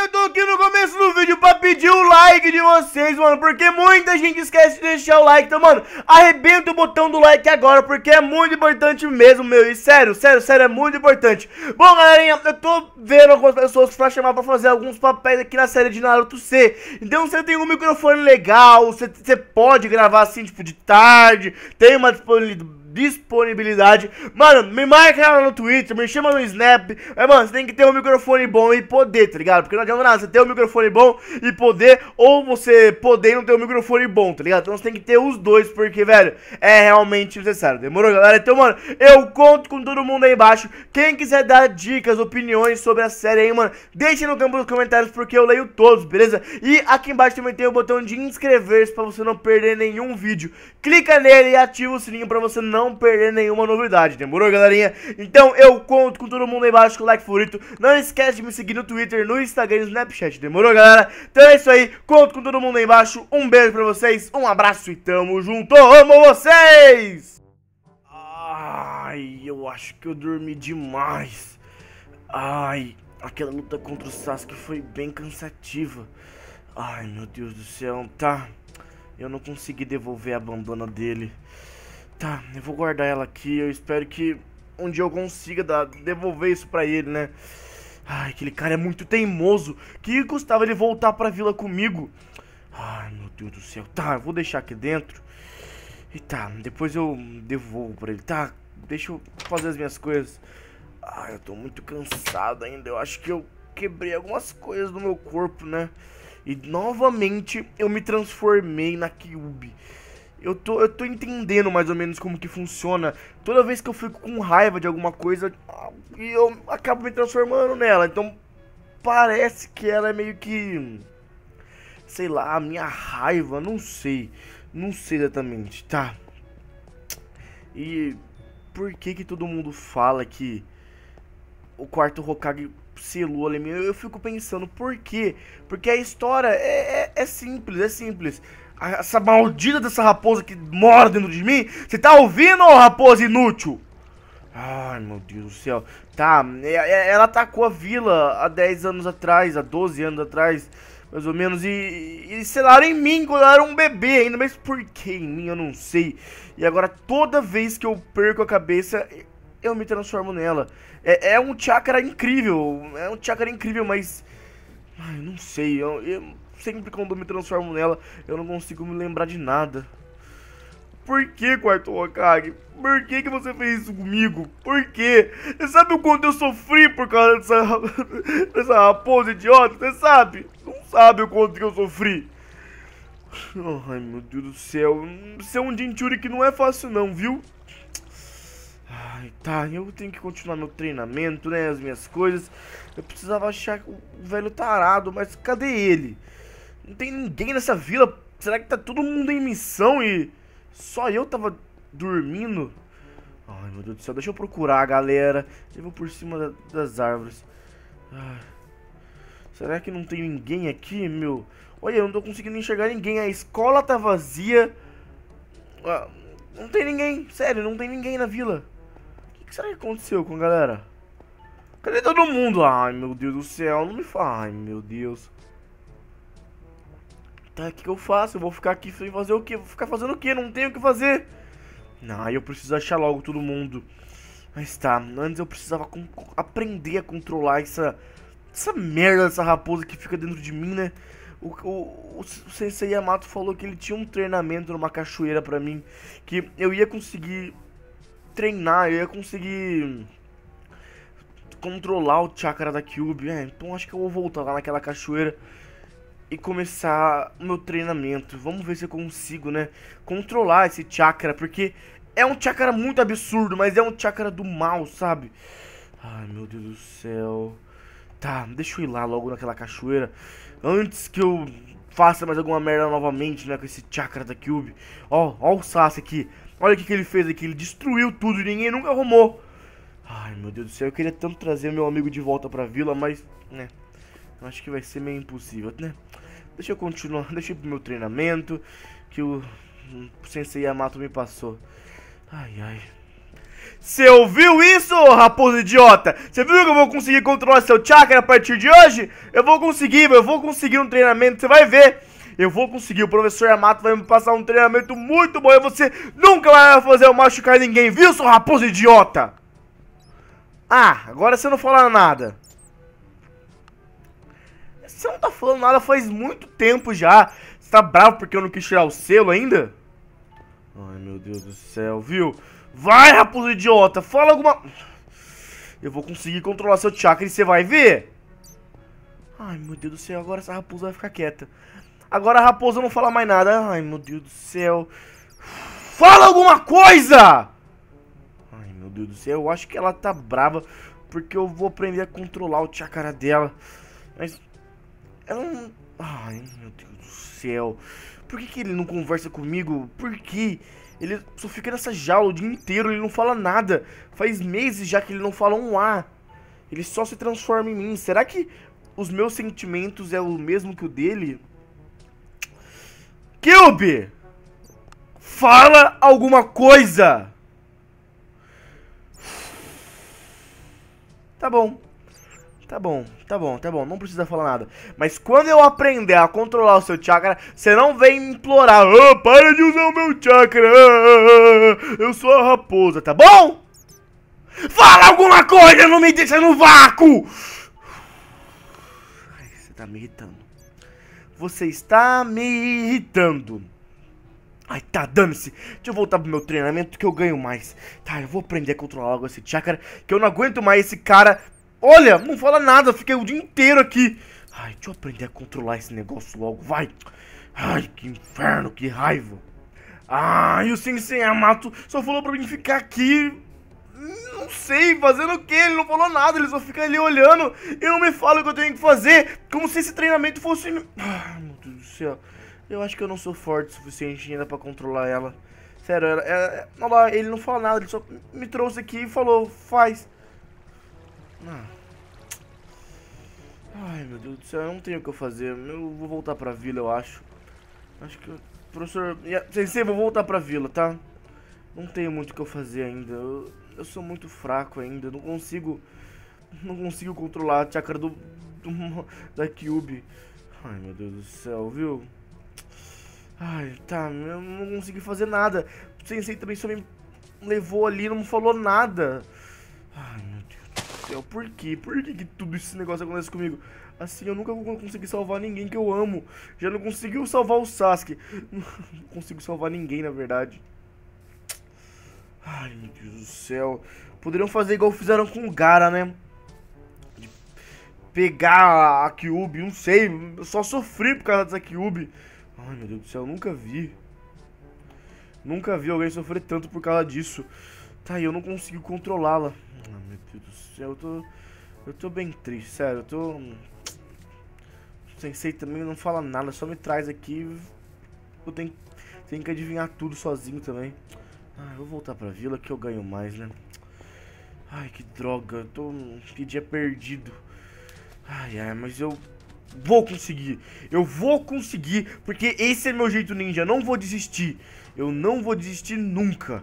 eu tô aqui no começo do vídeo pra pedir o like de vocês, mano Porque muita gente esquece de deixar o like Então, mano, arrebenta o botão do like agora Porque é muito importante mesmo, meu E sério, sério, sério, é muito importante Bom, galerinha, eu tô vendo algumas pessoas pra chamar pra fazer alguns papéis aqui na série de Naruto C Então você tem um microfone legal Você, você pode gravar assim, tipo, de tarde Tem uma disponibilidade disponibilidade. Mano, me marca lá no Twitter, me chama no Snap. Mas, é, mano, você tem que ter um microfone bom e poder, tá ligado? Porque não adianta nada você ter um microfone bom e poder, ou você poder e não ter um microfone bom, tá ligado? Então você tem que ter os dois, porque, velho, é realmente necessário. Demorou, galera? Então, mano, eu conto com todo mundo aí embaixo. Quem quiser dar dicas, opiniões sobre a série aí, mano, deixa no campo dos comentários, porque eu leio todos, beleza? E aqui embaixo também tem o botão de inscrever-se pra você não perder nenhum vídeo. Clica nele e ativa o sininho pra você não não perder nenhuma novidade, demorou, galerinha? Então eu conto com todo mundo aí embaixo com o like favorito. Não esquece de me seguir no Twitter, no Instagram e no Snapchat, demorou, galera? Então é isso aí, conto com todo mundo aí embaixo. Um beijo pra vocês, um abraço e tamo junto, amo vocês! Ai, eu acho que eu dormi demais. Ai, aquela luta contra o Sasuke foi bem cansativa. Ai, meu Deus do céu, tá. Eu não consegui devolver a bandana dele. Tá, eu vou guardar ela aqui. Eu espero que um dia eu consiga dar, devolver isso pra ele, né? Ai, aquele cara é muito teimoso. Que custava ele voltar pra vila comigo? Ai, meu Deus do céu. Tá, eu vou deixar aqui dentro. E tá, depois eu devolvo pra ele. Tá, deixa eu fazer as minhas coisas. Ai, eu tô muito cansado ainda. Eu acho que eu quebrei algumas coisas do meu corpo, né? E novamente eu me transformei na Kyubi. Eu tô, eu tô entendendo mais ou menos como que funciona. Toda vez que eu fico com raiva de alguma coisa, eu acabo me transformando nela. Então parece que ela é meio que. Sei lá, a minha raiva, não sei. Não sei exatamente, tá? E por que que todo mundo fala que o quarto Hokage selou ali? Eu fico pensando, por quê? Porque a história é, é, é simples, é simples essa maldita dessa raposa que mora dentro de mim. Você tá ouvindo, raposa inútil? Ai, meu Deus do céu. Tá, é, é, ela atacou a vila há 10 anos atrás, há 12 anos atrás, mais ou menos, e, e selaram em mim quando eu era um bebê ainda, mas por que em mim eu não sei. E agora toda vez que eu perco a cabeça, eu me transformo nela. É, é um chakra incrível, é um chakra incrível, mas... Ai, não sei, eu, eu sempre quando eu me transformo nela, eu não consigo me lembrar de nada. Por que, quarto Hokage? Por que, que você fez isso comigo? Por que? Você sabe o quanto eu sofri por causa dessa, dessa raposa idiota? Você sabe? Não sabe o quanto que eu sofri. Ai, meu Deus do céu. Ser um Jinchuri que não é fácil não, viu? Ai, tá. Eu tenho que continuar meu treinamento, né? As minhas coisas. Eu precisava achar o velho tarado, mas cadê ele? Não tem ninguém nessa vila. Será que tá todo mundo em missão e só eu tava dormindo? Ai, meu Deus do céu. Deixa eu procurar, galera. Eu vou por cima da, das árvores. Será que não tem ninguém aqui, meu? Olha, eu não tô conseguindo enxergar ninguém. A escola tá vazia. Ah, não tem ninguém. Sério, não tem ninguém na vila. O que, que será que aconteceu com a galera? Cadê todo mundo? Ai, meu Deus do céu. Não me fala. Ai, meu Deus. Tá, o que, eu faço? Eu vou ficar aqui sem fazer o quê? Vou ficar fazendo o quê? Não tenho o que fazer. não eu preciso achar logo todo mundo. Mas tá, antes eu precisava aprender a controlar essa... Essa merda dessa raposa que fica dentro de mim, né? O, o, o, Sensei Yamato falou que ele tinha um treinamento numa cachoeira pra mim. Que eu ia conseguir treinar, eu ia conseguir controlar o chakra da Cube. É, então acho que eu vou voltar lá naquela cachoeira e começar o meu treinamento. Vamos ver se eu consigo, né? Controlar esse chakra, porque é um chakra muito absurdo, mas é um chakra do mal, sabe? Ai, meu Deus do céu. Tá, deixa eu ir lá logo naquela cachoeira. Antes que eu faça mais alguma merda novamente, né? Com esse chakra da Cube. Ó, ó o Sass aqui. Olha o que, que ele fez aqui. Ele destruiu tudo e ninguém nunca arrumou. Ai, meu Deus do céu. Eu queria tanto trazer meu amigo de volta pra vila, mas, né? Eu acho que vai ser meio impossível, né? Deixa eu continuar, deixa eu ir pro meu treinamento, que o Sensei Yamato me passou. Ai, ai. Você ouviu isso, raposo idiota? Você viu que eu vou conseguir controlar seu chakra a partir de hoje? Eu vou conseguir, eu vou conseguir um treinamento, você vai ver. Eu vou conseguir, o professor Yamato vai me passar um treinamento muito bom e você nunca vai fazer eu machucar ninguém, viu, seu raposo idiota? Ah, agora você não fala nada. Você não tá falando nada faz muito tempo já. Você tá bravo porque eu não quis tirar o selo ainda? Ai, meu Deus do céu, viu? Vai, raposo idiota, fala alguma... Eu vou conseguir controlar seu chakra e você vai ver. Ai, meu Deus do céu, agora essa raposa vai ficar quieta. Agora a raposa não fala mais nada. Ai, meu Deus do céu. Fala alguma coisa! Ai, meu Deus do céu, eu acho que ela tá brava porque eu vou aprender a controlar o chakra dela. Mas ela não. Ai, meu Deus do céu. Por que, que ele não conversa comigo? Por que? Ele só fica nessa jaula o dia inteiro, ele não fala nada. Faz meses já que ele não fala um A. Ele só se transforma em mim. Será que os meus sentimentos é o mesmo que o dele? Cube! Fala alguma coisa! Tá bom. Tá bom, tá bom, tá bom, não precisa falar nada. Mas quando eu aprender a controlar o seu chakra, você não vem implorar, oh, para de usar o meu chakra, ah, ah, ah, eu sou a raposa, tá bom? Fala alguma coisa, não me deixa no vácuo! Ai, você tá me irritando. Você está me irritando. Ai, tá, dane-se. Deixa eu voltar pro meu treinamento que eu ganho mais. Tá, eu vou aprender a controlar logo esse chakra, que eu não aguento mais esse cara Olha, não fala nada, fiquei o dia inteiro aqui. Ai, deixa eu aprender a controlar esse negócio logo, vai. Ai, que inferno, que raiva. Ai, o Sensei é mato só falou pra mim ficar aqui. Não sei, fazendo o que? Ele não falou nada, ele só fica ali olhando e não me fala o que eu tenho que fazer. Como se esse treinamento fosse... Ai, meu Deus do céu. Eu acho que eu não sou forte o suficiente ainda pra controlar ela. Sério, ela, ela, ela, ele não fala nada, ele só me trouxe aqui e falou, faz... Ah. Ai, meu Deus do céu, eu não tenho o que fazer. Eu vou voltar pra vila, eu acho. Acho que... Eu... Professor... Sensei, vou voltar pra vila, tá? Não tenho muito o que eu fazer ainda. Eu, eu sou muito fraco ainda. Não consigo... Não consigo controlar a chakra do... do da Cube. Ai, meu Deus do céu, viu? Ai, tá, eu não consegui fazer nada. O sensei também só me levou ali, não falou nada céu, por quê? Por que, que tudo esse negócio acontece comigo? Assim eu nunca vou conseguir salvar ninguém que eu amo. Já não conseguiu salvar o Sasuke. Não consigo salvar ninguém, na verdade. Ai, meu Deus do céu. Poderiam fazer igual fizeram com o Gara, né? De pegar a Kyubi, não sei. Eu só sofri por causa dessa Kyubi. Ai, meu Deus do céu, nunca vi. Nunca vi alguém sofrer tanto por causa disso. Tá, eu não consigo controlá-la meu Deus do céu, eu tô. Eu tô bem triste, sério, eu tô. sem sensei também não fala nada, só me traz aqui. Eu tenho, tenho que adivinhar tudo sozinho também. Ah, eu vou voltar pra vila que eu ganho mais, né? Ai, que droga, eu tô. Que dia perdido. Ai, ai, mas eu vou conseguir. Eu vou conseguir, porque esse é meu jeito ninja. Eu não vou desistir. Eu não vou desistir nunca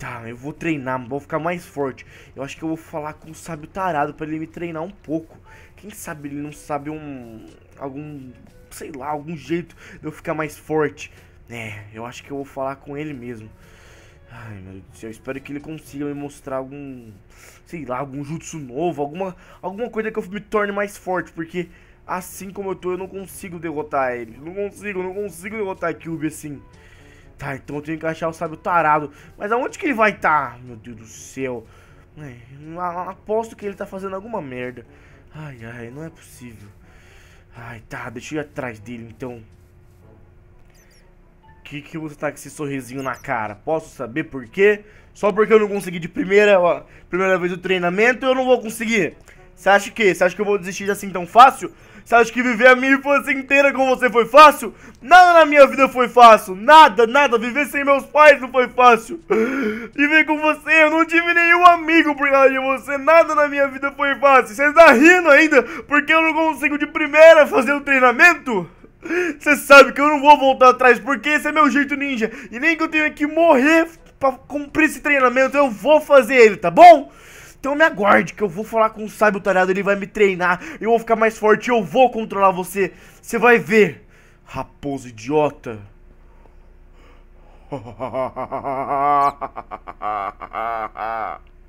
tá, eu vou treinar, vou ficar mais forte. Eu acho que eu vou falar com o sábio tarado para ele me treinar um pouco. Quem sabe ele não sabe um algum, sei lá, algum jeito de eu ficar mais forte. É, eu acho que eu vou falar com ele mesmo. Ai, meu Deus do céu, eu espero que ele consiga me mostrar algum, sei lá, algum jutsu novo, alguma alguma coisa que eu me torne mais forte, porque assim como eu tô, eu não consigo derrotar ele. Não consigo, não consigo derrotar a Cube assim. Tá, então eu tenho que achar o sábio tarado. Mas aonde que ele vai estar? Tá? Meu Deus do céu. É, aposto que ele tá fazendo alguma merda. Ai, ai, não é possível. Ai, tá, deixa eu ir atrás dele, então. Que que você tá com esse sorrisinho na cara? Posso saber por quê? Só porque eu não consegui de primeira, ó, primeira vez o treinamento, eu não vou conseguir. Você acha que? Você acha que eu vou desistir assim tão fácil? Você acha que viver a minha infância inteira com você foi fácil? Nada na minha vida foi fácil. Nada, nada. Viver sem meus pais não foi fácil. Viver com você, eu não tive nenhum amigo por causa de você. Nada na minha vida foi fácil. Você está rindo ainda porque eu não consigo de primeira fazer o treinamento? Você sabe que eu não vou voltar atrás porque esse é meu jeito ninja. E nem que eu tenha que morrer pra cumprir esse treinamento, eu vou fazer ele, tá bom? Então me aguarde que eu vou falar com o sábio tarado, ele vai me treinar, eu vou ficar mais forte, eu vou controlar você. Você vai ver, raposo idiota.